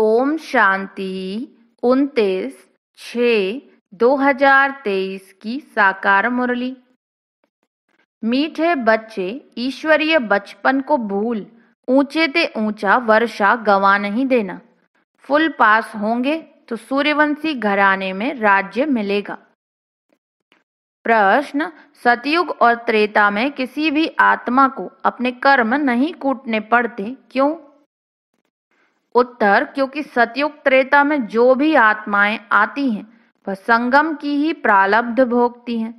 ओम शांति उनतीस छ 2023 की साकार मुरली मीठे बच्चे ईश्वरीय बचपन को भूल ऊंचे ते ऊंचा वर्षा गवा नहीं देना फुल पास होंगे तो सूर्यवंशी घराने में राज्य मिलेगा प्रश्न सतयुग और त्रेता में किसी भी आत्मा को अपने कर्म नहीं कूटने पड़ते क्यों उत्तर क्योंकि सतयुग त्रेता में जो भी आत्माएं आती हैं वह संगम की ही प्रालब्ध भोगती हैं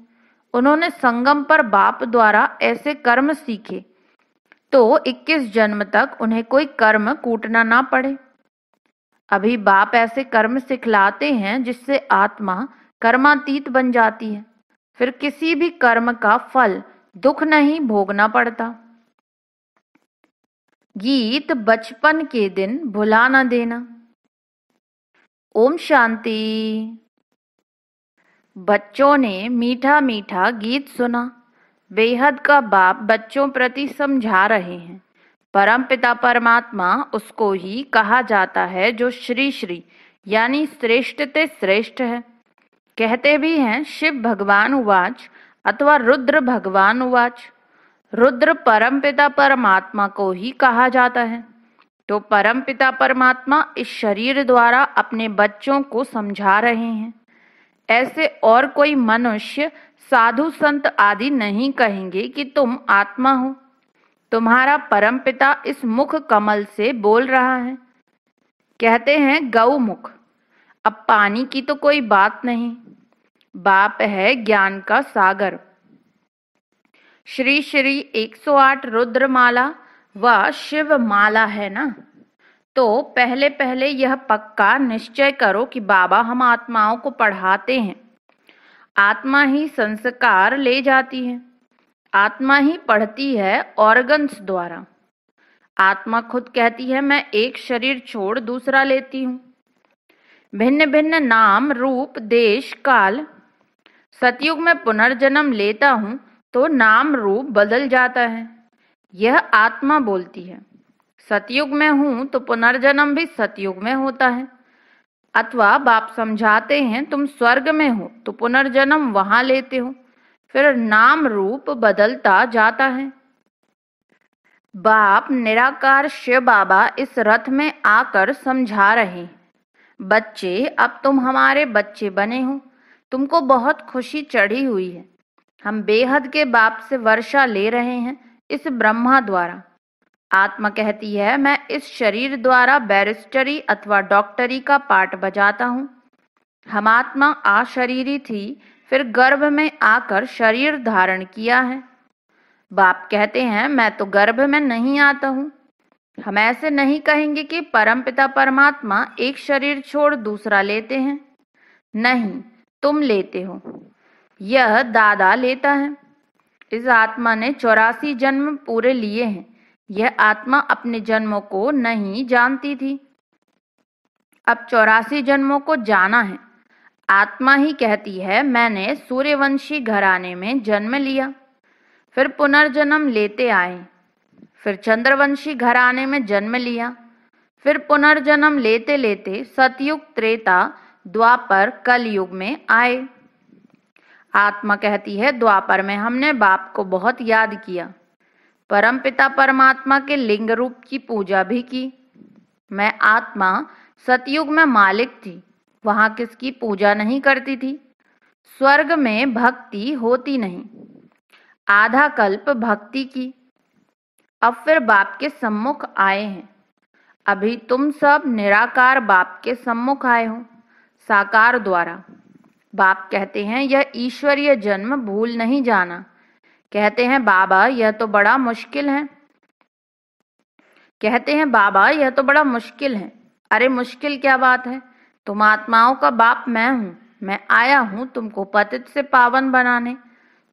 उन्होंने संगम पर बाप द्वारा ऐसे कर्म सीखे तो 21 जन्म तक उन्हें कोई कर्म कूटना ना पड़े अभी बाप ऐसे कर्म सिखलाते हैं जिससे आत्मा कर्मातीत बन जाती है फिर किसी भी कर्म का फल दुख नहीं भोगना पड़ता गीत बचपन के दिन भुला ना देना ओम शांति बच्चों ने मीठा मीठा गीत सुना बेहद का बाप बच्चों प्रति समझा रहे हैं परमपिता परमात्मा उसको ही कहा जाता है जो श्री श्री यानी श्रेष्ठ ते श्रेष्ठ है कहते भी हैं शिव भगवान उवाच अथवा रुद्र भगवान उवाच रुद्र परमपिता परमात्मा को ही कहा जाता है तो परमपिता परमात्मा इस शरीर द्वारा अपने बच्चों को समझा रहे हैं ऐसे और कोई मनुष्य साधु संत आदि नहीं कहेंगे कि तुम आत्मा हो तुम्हारा परमपिता इस मुख कमल से बोल रहा है कहते हैं मुख अब पानी की तो कोई बात नहीं बाप है ज्ञान का सागर श्री श्री 108 रुद्रमाला व शिव माला है ना तो पहले पहले यह पक्का निश्चय करो कि बाबा हम आत्माओं को पढ़ाते हैं आत्मा ही संस्कार ले जाती है आत्मा ही पढ़ती है ऑर्गन्स द्वारा आत्मा खुद कहती है मैं एक शरीर छोड़ दूसरा लेती हूँ भिन्न भिन्न नाम रूप देश काल सतयुग में पुनर्जन्म लेता हूँ तो नाम रूप बदल जाता है यह आत्मा बोलती है सतयुग में हूं तो पुनर्जन्म भी सतयुग में होता है अथवा बाप समझाते हैं तुम स्वर्ग में हो तो पुनर्जन्म वहां लेते हो फिर नाम रूप बदलता जाता है बाप निराकार शिव बाबा इस रथ में आकर समझा रहे बच्चे अब तुम हमारे बच्चे बने हो तुमको बहुत खुशी चढ़ी हुई है हम बेहद के बाप से वर्षा ले रहे हैं इस ब्रह्मा द्वारा आत्मा कहती है मैं इस शरीर द्वारा बैरिस्टरी अथवा डॉक्टरी का पाठ बजाता हूँ हम आत्मा आशरीरी थी फिर गर्भ में आकर शरीर धारण किया है बाप कहते हैं मैं तो गर्भ में नहीं आता हूँ हम ऐसे नहीं कहेंगे कि परमपिता परमात्मा एक शरीर छोड़ दूसरा लेते हैं नहीं तुम लेते हो यह दादा लेता है इस आत्मा ने चौरासी जन्म पूरे लिए हैं यह आत्मा अपने जन्मों को नहीं जानती थी अब चौरासी जन्मों को जाना है आत्मा ही कहती है मैंने सूर्यवंशी घराने में जन्म लिया फिर पुनर्जन्म लेते आए फिर चंद्रवंशी घराने में जन्म लिया फिर पुनर्जन्म लेते लेते सतयुग त्रेता द्वापर कलयुग में आए आत्मा कहती है द्वापर में हमने बाप को बहुत याद किया परम पिता परमात्मा के लिंग रूप की पूजा भी की मैं आत्मा सतयुग में मालिक थी वहां किसकी पूजा नहीं करती थी स्वर्ग में भक्ति होती नहीं आधा कल्प भक्ति की अब फिर बाप के सम्मुख आए हैं अभी तुम सब निराकार बाप के सम्मुख आए हो साकार द्वारा बाप कहते हैं यह ईश्वरीय जन्म भूल नहीं जाना कहते हैं बाबा यह तो बड़ा मुश्किल है कहते हैं बाबा यह तो बड़ा मुश्किल है अरे मुश्किल क्या बात है तुम आत्माओं का बाप मैं हूँ मैं आया हूँ तुमको पतित से पावन बनाने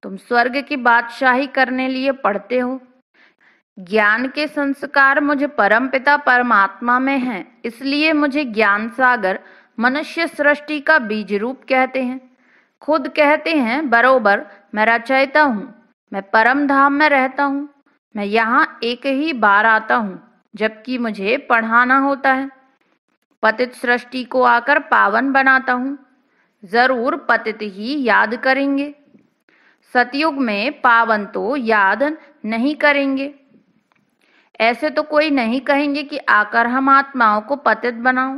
तुम स्वर्ग की बादशाही करने लिए पढ़ते हो ज्ञान के संस्कार मुझे परम पिता परमात्मा में हैं इसलिए मुझे ज्ञान सागर मनुष्य सृष्टि का बीज रूप कहते हैं खुद कहते हैं बरोबर मैं रचयता हूँ मैं परम धाम में रहता हूँ मैं यहाँ एक ही बार आता हूँ जबकि मुझे पढ़ाना होता है पतित सृष्टि को आकर पावन बनाता हूँ जरूर पतित ही याद करेंगे सतयुग में पावन तो याद नहीं करेंगे ऐसे तो कोई नहीं कहेंगे कि आकर हम आत्माओं को पतित बनाओ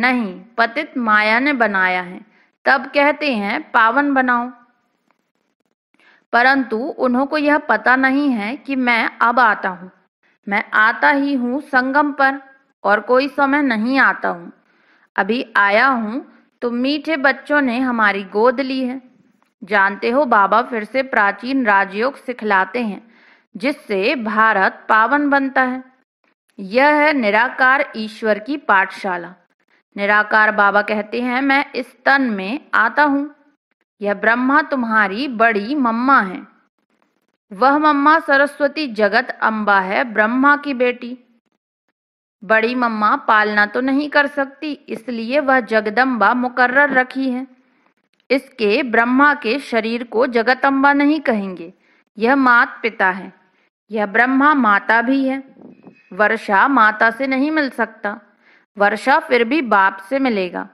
नहीं पतित माया ने बनाया है तब कहते हैं पावन बनाओ परंतु उन्हों को यह पता नहीं है कि मैं अब आता हूँ मैं आता ही हूँ संगम पर और कोई समय नहीं आता हूँ अभी आया हूँ तो मीठे बच्चों ने हमारी गोद ली है जानते हो बाबा फिर से प्राचीन राजयोग सिखलाते हैं जिससे भारत पावन बनता है यह है निराकार ईश्वर की पाठशाला निराकार बाबा कहते हैं मैं इस तन में आता हूँ यह ब्रह्मा तुम्हारी बड़ी मम्मा है वह मम्मा सरस्वती जगत अम्बा है ब्रह्मा की बेटी बड़ी मम्मा पालना तो नहीं कर सकती इसलिए वह जगदम्बा मुकर्र रखी है इसके ब्रह्मा के शरीर को जगत अम्बा नहीं कहेंगे यह मात पिता है यह ब्रह्मा माता भी है वर्षा माता से नहीं मिल सकता वर्षा फिर भी बाप से मिलेगा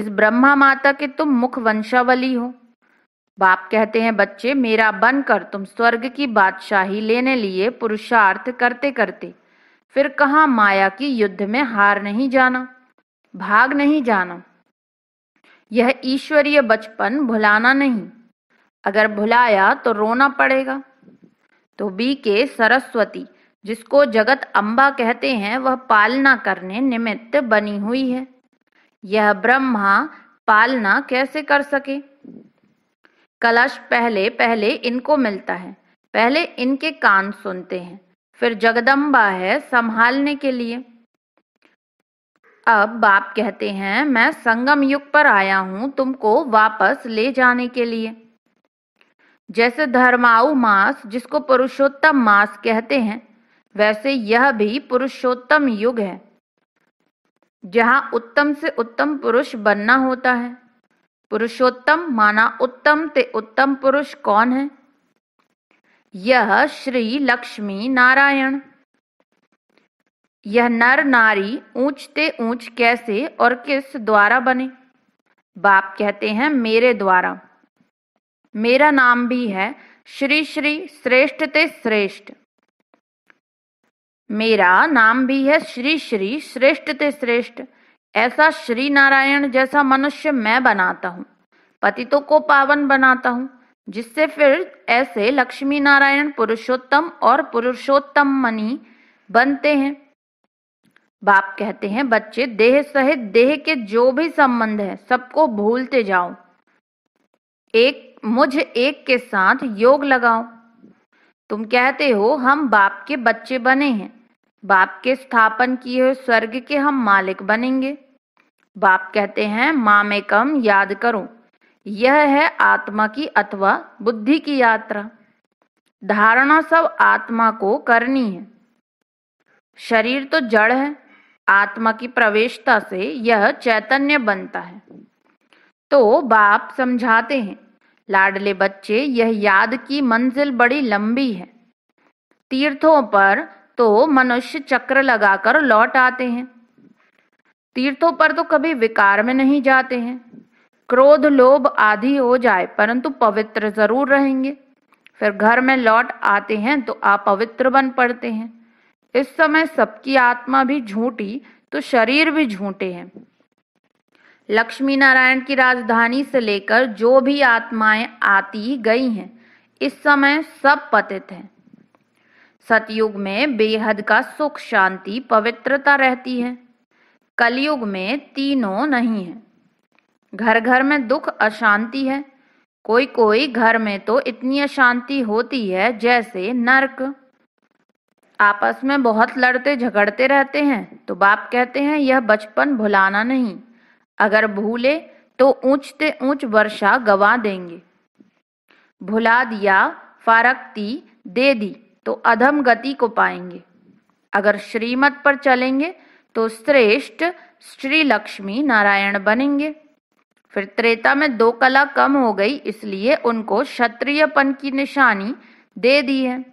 इस ब्रह्मा माता के तुम मुख वंशावली हो बाप कहते हैं बच्चे मेरा बनकर तुम स्वर्ग की बादशाही लेने लिए पुरुषार्थ करते करते फिर कहा माया की युद्ध में हार नहीं जाना भाग नहीं जाना यह ईश्वरीय बचपन भुलाना नहीं अगर भुलाया तो रोना पड़ेगा तो बी के सरस्वती जिसको जगत अम्बा कहते हैं वह पालना करने निमित्त बनी हुई है यह ब्रह्मा पालना कैसे कर सके कलश पहले पहले इनको मिलता है पहले इनके कान सुनते हैं फिर जगदम्बा है संभालने के लिए अब बाप कहते हैं मैं संगम युग पर आया हूं तुमको वापस ले जाने के लिए जैसे धर्माऊ मास जिसको पुरुषोत्तम मास कहते हैं वैसे यह भी पुरुषोत्तम युग है जहां उत्तम से उत्तम पुरुष बनना होता है पुरुषोत्तम माना उत्तम ते उत्तम पुरुष कौन है यह श्री लक्ष्मी नारायण यह नर नारी ऊंच ते ऊंच कैसे और किस द्वारा बने बाप कहते हैं मेरे द्वारा मेरा नाम भी है श्री श्री श्रेष्ठ ते श्रेष्ठ मेरा नाम भी है श्री श्री श्रेष्ठ ते श्रेष्ठ ऐसा श्री नारायण जैसा मनुष्य मैं बनाता हूँ पतितों को पावन बनाता हूँ जिससे फिर ऐसे लक्ष्मी नारायण पुरुषोत्तम और पुरुषोत्तम मणि बनते हैं बाप कहते हैं बच्चे देह सहित देह के जो भी संबंध है सबको भूलते जाओ एक मुझ एक के साथ योग लगाओ तुम कहते हो हम बाप के बच्चे बने हैं बाप के स्थापन किए हुए स्वर्ग के हम मालिक बनेंगे बाप कहते हैं माँ में कम याद करो यह है आत्मा की अथवा बुद्धि की यात्रा धारणा सब आत्मा को करनी है शरीर तो जड़ है आत्मा की प्रवेशता से यह चैतन्य बनता है तो बाप समझाते हैं लाडले बच्चे यह याद की मंजिल बड़ी लंबी है तीर्थों पर तो मनुष्य चक्र लगाकर लौट आते हैं तीर्थों पर तो कभी विकार में नहीं जाते हैं क्रोध लोभ आदि हो जाए परंतु पवित्र जरूर रहेंगे फिर घर में लौट आते हैं तो अपवित्र बन पड़ते हैं इस समय सबकी आत्मा भी झूठी तो शरीर भी झूठे हैं लक्ष्मी नारायण की राजधानी से लेकर जो भी आत्माएं आती गई हैं इस समय सब पतित हैं सतयुग में बेहद का सुख शांति पवित्रता रहती है कलयुग में तीनों नहीं है घर घर में दुख अशांति है कोई कोई घर में तो इतनी अशांति होती है जैसे नरक आपस में बहुत लड़ते झगड़ते रहते हैं तो बाप कहते हैं यह बचपन भुलाना नहीं अगर भूले तो ऊंचते ऊंच वर्षा गवा देंगे भुला दिया फारकती दे दी तो अधम गति को पाएंगे अगर श्रीमत पर चलेंगे तो श्रेष्ठ श्री लक्ष्मी नारायण बनेंगे फिर त्रेता में दो कला कम हो गई इसलिए उनको क्षत्रियपन की निशानी दे दी है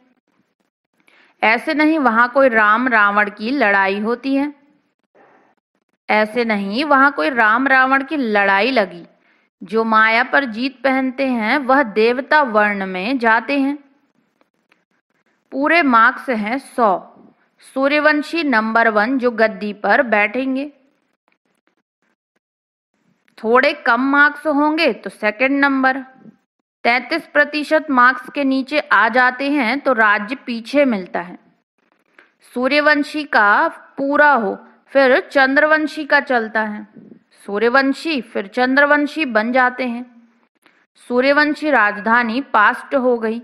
ऐसे नहीं वहां कोई राम रावण की लड़ाई होती है ऐसे नहीं वहां कोई राम रावण की लड़ाई लगी जो माया पर जीत पहनते हैं वह देवता वर्ण में जाते हैं पूरे मार्क्स हैं सौ सूर्यवंशी नंबर वन जो गद्दी पर बैठेंगे थोड़े कम मार्क्स होंगे तो सेकंड नंबर तैतीस प्रतिशत मार्क्स के नीचे आ जाते हैं तो राज्य पीछे मिलता है सूर्यवंशी का पूरा हो फिर चंद्रवंशी का चलता है सूर्यवंशी फिर चंद्रवंशी बन जाते हैं सूर्यवंशी राजधानी पास्ट हो गई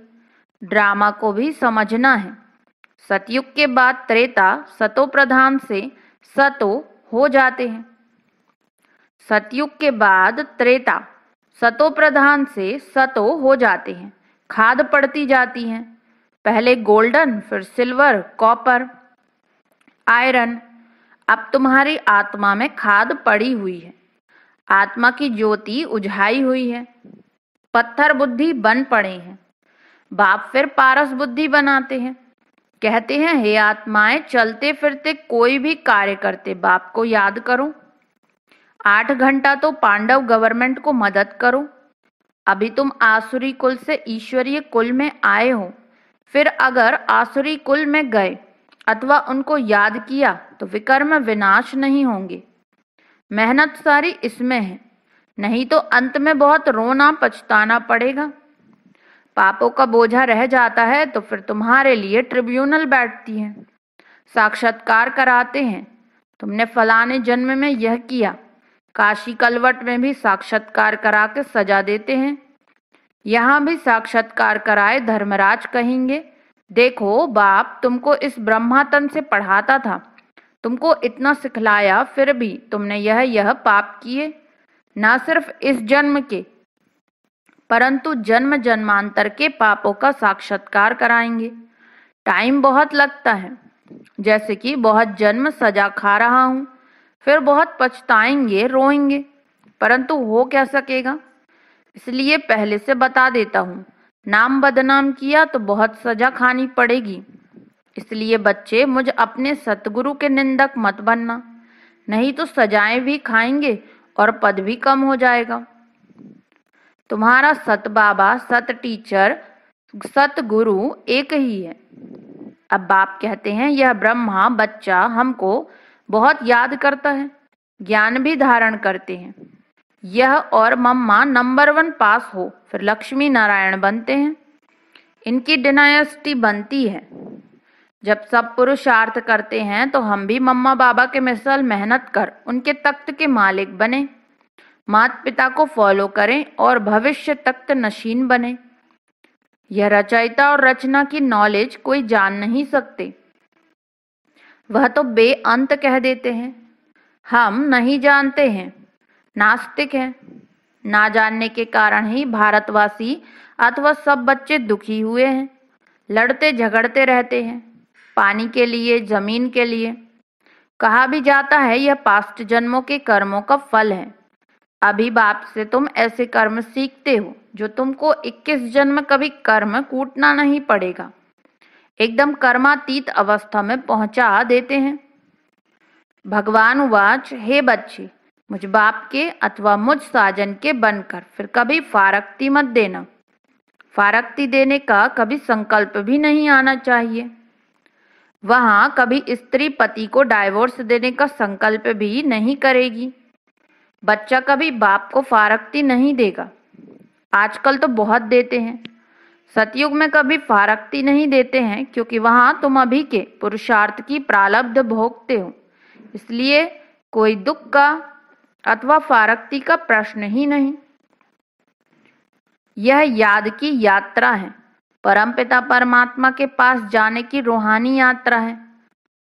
ड्रामा को भी समझना है सतयुग के बाद त्रेता सतो प्रधान से सतो हो जाते हैं सतयुग के बाद त्रेता सतो प्रधान से सतो हो जाते हैं खाद पड़ती जाती हैं पहले गोल्डन फिर सिल्वर कॉपर आयरन अब तुम्हारी आत्मा में खाद पड़ी हुई है आत्मा की ज्योति उझाई हुई है पत्थर बुद्धि बन पड़े हैं बाप फिर पारस बुद्धि बनाते हैं कहते हैं हे आत्माएं चलते फिरते कोई भी कार्य करते बाप को याद करो आठ घंटा तो पांडव गवर्नमेंट को मदद करो अभी तुम आसुरी कुल से ईश्वरीय कुल में आए हो फिर अगर आसुरी कुल में गए अथवा उनको याद किया तो विकर्म विनाश नहीं होंगे मेहनत सारी इसमें है नहीं तो अंत में बहुत रोना पछताना पड़ेगा पापों का बोझा रह जाता है तो फिर तुम्हारे लिए ट्रिब्यूनल बैठती है साक्षात्कार कराते हैं तुमने फलाने जन्म में यह किया काशी कलवट में भी साक्षात्कार करा के सजा देते हैं यहाँ भी साक्षात्कार कराए धर्मराज कहेंगे देखो बाप तुमको इस ब्रह्मातन से पढ़ाता था तुमको इतना सिखलाया फिर भी तुमने यह यह पाप किए ना सिर्फ इस जन्म के परंतु जन्म जन्मांतर के पापों का साक्षात्कार कराएंगे टाइम बहुत लगता है जैसे कि बहुत जन्म सजा खा रहा हूँ फिर बहुत पछताएंगे रोएंगे परंतु हो क्या सकेगा इसलिए पहले से बता देता हूँ नाम बदनाम किया तो बहुत सजा खानी पड़ेगी इसलिए बच्चे मुझ अपने सतगुरु के निंदक मत बनना नहीं तो सजाएं भी खाएंगे और पद भी कम हो जाएगा तुम्हारा सत बाबा सत टीचर सत गुरु एक ही है अब बाप कहते हैं यह ब्रह्मा बच्चा हमको बहुत याद करता है ज्ञान भी धारण करते हैं यह और मम्मा नंबर वन पास हो फिर लक्ष्मी नारायण बनते हैं इनकी डिनायस्टी बनती है जब सब पुरुषार्थ करते हैं तो हम भी मम्मा बाबा के मिसल मेहनत कर उनके तख्त के मालिक बने मात पिता को फॉलो करें और भविष्य तख्त नशीन बने यह रचयिता और रचना की नॉलेज कोई जान नहीं सकते वह तो बेअंत कह देते हैं हम नहीं जानते हैं नास्तिक हैं ना जानने के कारण ही भारतवासी अथवा सब बच्चे दुखी हुए हैं लड़ते झगड़ते रहते हैं पानी के लिए जमीन के लिए कहा भी जाता है यह पास्ट जन्मों के कर्मों का फल है अभी बाप से तुम ऐसे कर्म सीखते हो जो तुमको 21 जन्म कभी कर्म कूटना नहीं पड़ेगा एकदम कर्मातीत अवस्था में पहुंचा देते हैं भगवान उवाच हे बच्चे मुझ बाप के अथवा मुझ साजन के बनकर फिर कभी फारकती मत देना फारकती देने का कभी संकल्प भी नहीं आना चाहिए वहां कभी स्त्री पति को डाइवोर्स देने का संकल्प भी नहीं करेगी बच्चा कभी बाप को फारकती नहीं देगा आजकल तो बहुत देते हैं सतयुग में कभी फारकती नहीं देते हैं क्योंकि वहां तुम अभी के पुरुषार्थ की प्रालब्ध भोगते हो इसलिए कोई दुख का अथवा फारकती का प्रश्न ही नहीं यह याद की यात्रा है परमपिता परमात्मा के पास जाने की रूहानी यात्रा है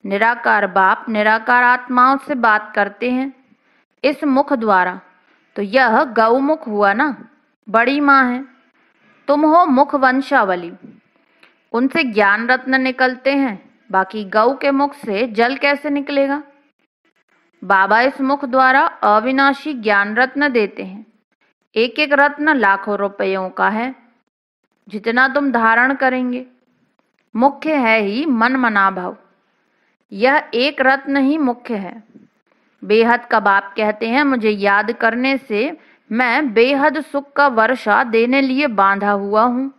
निराकार बाप निराकार आत्माओं से बात करते हैं इस मुख द्वारा तो यह गौमुख हुआ ना बड़ी माँ है तुम हो मुख वंशावली उनसे ज्ञान रत्न निकलते हैं बाकी गौ के मुख से जल कैसे निकलेगा बाबा इस मुख द्वारा अविनाशी ज्ञान रत्न देते हैं एक एक रत्न लाखों रुपयों का है जितना तुम धारण करेंगे मुख्य है ही मन मना भाव यह एक रत्न ही मुख्य है बेहद कबाब कहते हैं मुझे याद करने से मैं बेहद सुख का वर्षा देने लिए बांधा हुआ हूँ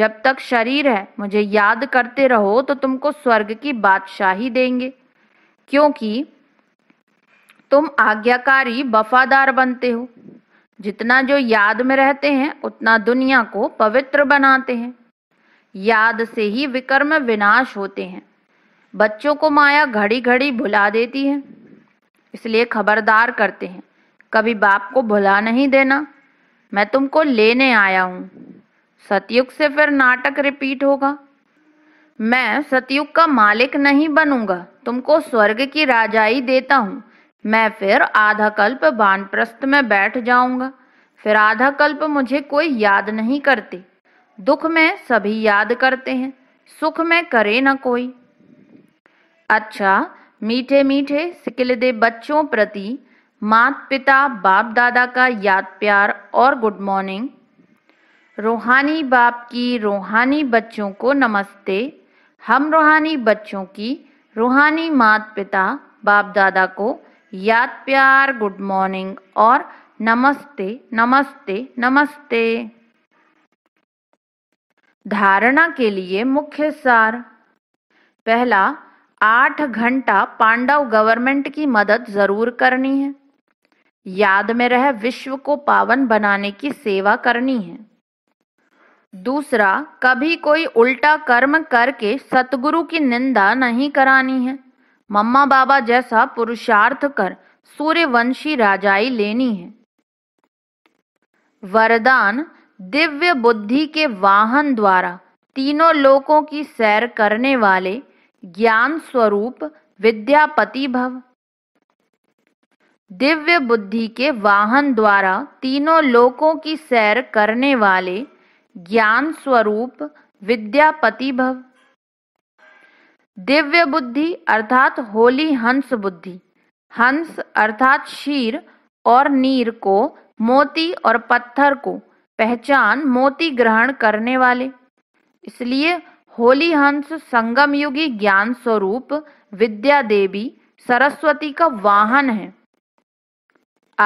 जब तक शरीर है मुझे याद करते रहो तो तुमको स्वर्ग की बादशाही देंगे क्योंकि तुम आज्ञाकारी वफादार बनते हो जितना जो याद में रहते हैं उतना दुनिया को पवित्र बनाते हैं याद से ही विकर्म विनाश होते हैं बच्चों को माया घड़ी घड़ी भुला देती है इसलिए खबरदार करते हैं कभी बाप को भुला नहीं देना मैं तुमको लेने आया हूँ सतयुग से फिर नाटक रिपीट होगा मैं सतयुग का मालिक नहीं बनूंगा तुमको स्वर्ग की राजाई देता हूँ मैं फिर आधा कल्प बानप्रस्थ में बैठ जाऊंगा फिर आधा कल्प मुझे कोई याद नहीं करते दुख में सभी याद करते हैं सुख में करे ना कोई अच्छा मीठे मीठे सिकिलदे बच्चों प्रति मात पिता बाप दादा का याद प्यार और गुड मॉर्निंग रूहानी बाप की रूहानी बच्चों को नमस्ते हम रूहानी बच्चों की रूहानी मात पिता बाप दादा को याद प्यार गुड मॉर्निंग और नमस्ते नमस्ते नमस्ते धारणा के लिए मुख्य सार पहला आठ घंटा पांडव गवर्नमेंट की मदद जरूर करनी है याद में रह विश्व को पावन बनाने की सेवा करनी है दूसरा कभी कोई उल्टा कर्म करके सतगुरु की निंदा नहीं करानी है मम्मा बाबा जैसा पुरुषार्थ कर सूर्यवंशी राजाई लेनी है वरदान दिव्य बुद्धि के वाहन द्वारा तीनों लोकों की सैर करने वाले ज्ञान स्वरूप विद्यापति भव दिव्य बुद्धि के वाहन द्वारा तीनों लोकों की सैर करने वाले ज्ञान स्वरूप विद्यापति भव दिव्य बुद्धि अर्थात होली हंस बुद्धि हंस अर्थात शीर और नीर को मोती और पत्थर को पहचान मोती ग्रहण करने वाले इसलिए होली हंस संगम युगी ज्ञान स्वरूप विद्या देवी सरस्वती का वाहन है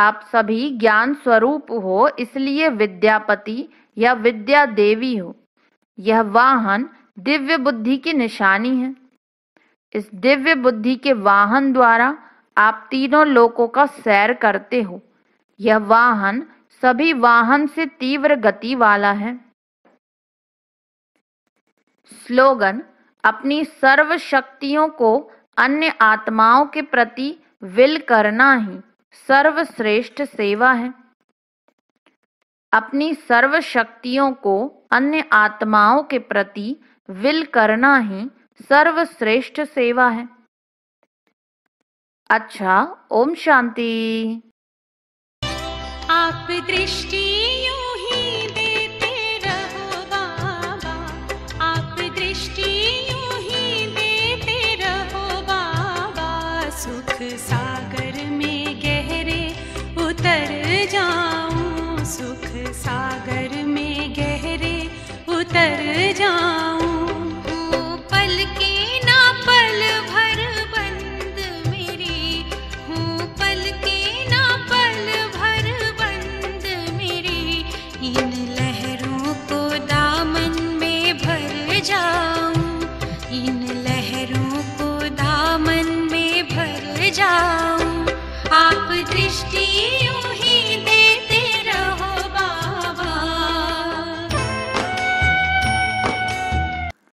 आप सभी ज्ञान स्वरूप हो इसलिए विद्यापति या विद्या देवी हो यह वाहन दिव्य बुद्धि की निशानी है इस दिव्य बुद्धि के वाहन द्वारा आप तीनों लोकों का सैर करते हो यह वाहन सभी वाहन से तीव्र गति वाला है स्लोगन अपनी सर्व शक्तियों को अन्य आत्माओं के प्रति विल करना ही सर्वश्रेष्ठ सेवा है अपनी सर्व शक्तियों को अन्य आत्माओं के प्रति विल करना ही सर्वश्रेष्ठ सेवा है अच्छा ओम शांति आप दृष्टियों